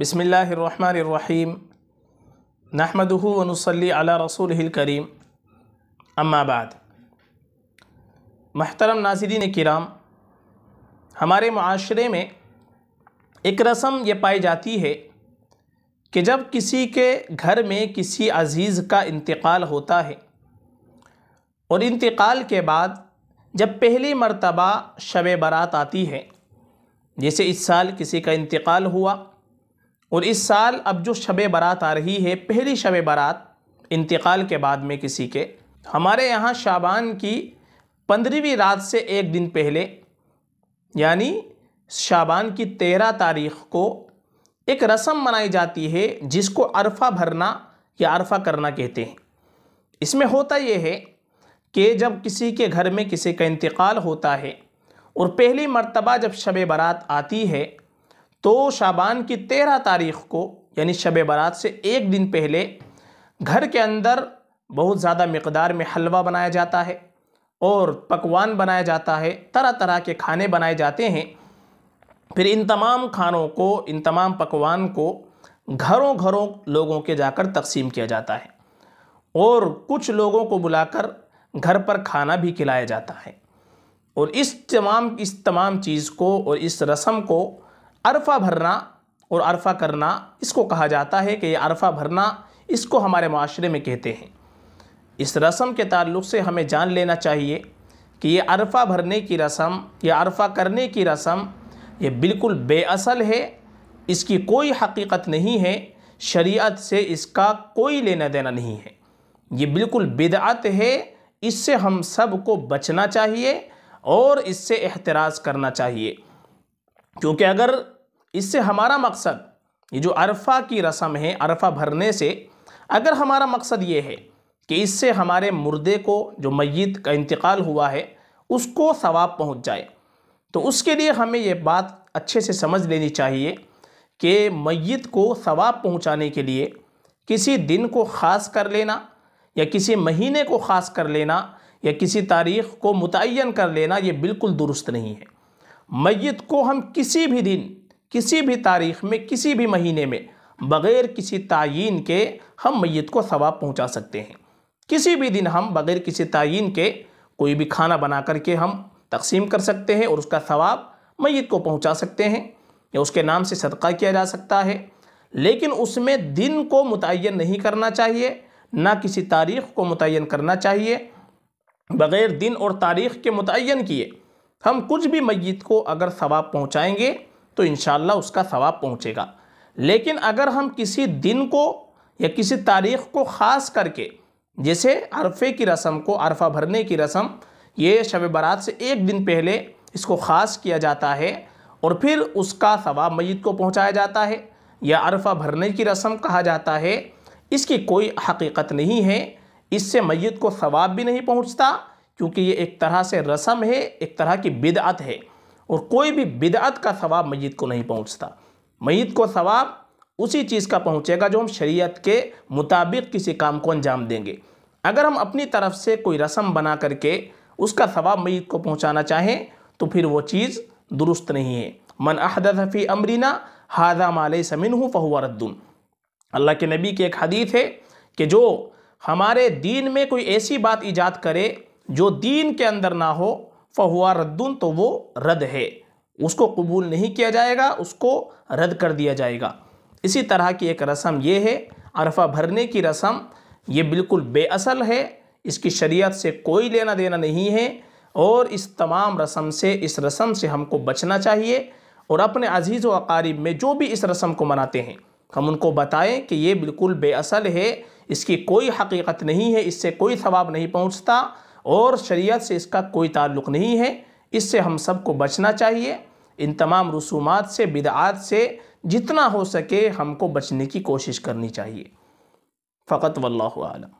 बसमीम नहमदूनसली अला रसूल करीम अम्माबाद महतरम नाजरीन किराम हमारे माशरे में एक रस्म यह पाई जाती है कि जब किसी के घर में किसी अज़ीज़ का इंतकाल होता है और इंतकाल के बाद जब पहली मरतबा शब बारात आती है जैसे इस साल किसी का इंतकाल हुआ और इस साल अब जो शब बारात आ रही है पहली शब बारात इंतकाल के बाद में किसी के हमारे यहाँ शाबान की पंद्रहवीं रात से एक दिन पहले यानी शाबान की तेरह तारीख को एक रस्म मनाई जाती है जिसको अरफा भरना या अरफा करना कहते हैं इसमें होता यह है कि जब किसी के घर में किसी का इंतकाल होता है और पहली मर्तबा जब शब बारात आती है तो शाबान की तेरह तारीख को यानी शब बारात से एक दिन पहले घर के अंदर बहुत ज़्यादा मकदार में हलवा बनाया जाता है और पकवान बनाया जाता है तरह तरह के खाने बनाए जाते हैं फिर इन तमाम खानों को इन तमाम पकवान को घरों घरों लोगों के जाकर तकसीम किया जाता है और कुछ लोगों को बुलाकर घर पर खाना भी खिलाया जाता है और इस तमाम इस तमाम चीज़ को और इस रस्म को अरफा भरना और अरफा करना इसको कहा जाता है कि ये अरफा भरना इसको हमारे माशरे में कहते हैं इस रस्म के ताल्लुक से हमें जान लेना चाहिए कि ये अरफा भरने की रस्म या अरफा करने की रस्म ये बिल्कुल बेअसल है इसकी कोई हकीकत नहीं है शरीयत से इसका कोई लेना देना नहीं है ये बिल्कुल बिदअत है इससे हम सब को बचना चाहिए और इससे एहतराज़ करना चाहिए क्योंकि अगर इससे हमारा मकसद ये जो अरफा की रस्म है अरफा भरने से अगर हमारा मकसद ये है कि इससे हमारे मुर्दे को जो मैत का इंतकाल हुआ है उसको सवाब पहुंच जाए तो उसके लिए हमें ये बात अच्छे से समझ लेनी चाहिए कि मैत को सवाब पहुंचाने के लिए किसी दिन को ख़ास कर लेना या किसी महीने को ख़ास कर लेना या किसी तारीख़ को मुतन कर लेना ये बिल्कुल दुरुस्त नहीं है मैत को हम किसी भी दिन किसी भी तारीख में किसी भी महीने में बग़ैर किसी तयन के हम मैत को सवाब पहुँचा सकते हैं किसी भी दिन हम बग़ैर किसी तयन के कोई भी खाना बना कर के हम तकसीम कर सकते हैं और उसका सवाब मैत को पहुँचा सकते हैं या उसके नाम से सदका किया जा सकता है लेकिन उसमें दिन को मुतन नहीं करना चाहिए ना किसी तारीख़ को मुतन करना चाहिए बग़ैर दिन और तारीख़ के मुतन किए हम कुछ भी मैत को अगर सवाब पहुँचाएँगे तो इन उसका सवाब पहुँचेगा लेकिन अगर हम किसी दिन को या किसी तारीख़ को ख़ास करके जैसे अरफे की रस्म को अरफा भरने की रस्म ये शब बारात से एक दिन पहले इसको ख़ास किया जाता है और फिर उसका सवाब मैत को पहुँचाया जाता है या अरफा भरने की रस्म कहा जाता है इसकी कोई हकीकत नहीं है इससे मैत को सवाब भी नहीं पहुँचता क्योंकि ये एक तरह से रसम है एक तरह की बिदअत है और कोई भी बिदअत का सवाब मैत को नहीं पहुँचता मैत को सवाब उसी चीज़ का पहुँचेगा जो हम शरीयत के मुताबिक किसी काम को अंजाम देंगे अगर हम अपनी तरफ से कोई रस्म बना करके उसका सवाब मैत को पहुँचाना चाहें तो फिर वो चीज़ दुरुस्त नहीं है मन अहदफ़ी अमरीना हादा माल समिन हूँ फहुआरद्दून अल्लाह के नबी की एक हदीत है कि जो हमारे दीन में कोई ऐसी बात ईजाद करे जो दीन के अंदर ना हो फहुआ रद्दुन तो वो रद्द है उसको कबूल नहीं किया जाएगा उसको रद्द कर दिया जाएगा इसी तरह की एक रस्म ये है अरफा भरने की रस्म ये बिल्कुल बेअसल है इसकी शरीयत से कोई लेना देना नहीं है और इस तमाम रस्म से इस रस्म से हमको बचना चाहिए और अपने अजीज़ व अकारीब में जो भी इस रस्म को मनाते हैं हम उनको बताएं कि ये बिल्कुल बेअसल है इसकी कोई हकीकत नहीं है इससे कोई सवाब नहीं पहुँचता और शरीयत से इसका कोई ताल्लुक नहीं है इससे हम सबको बचना चाहिए इन तमाम रसूमात से बिदात से जितना हो सके हमको बचने की कोशिश करनी चाहिए फ़कत वल्लम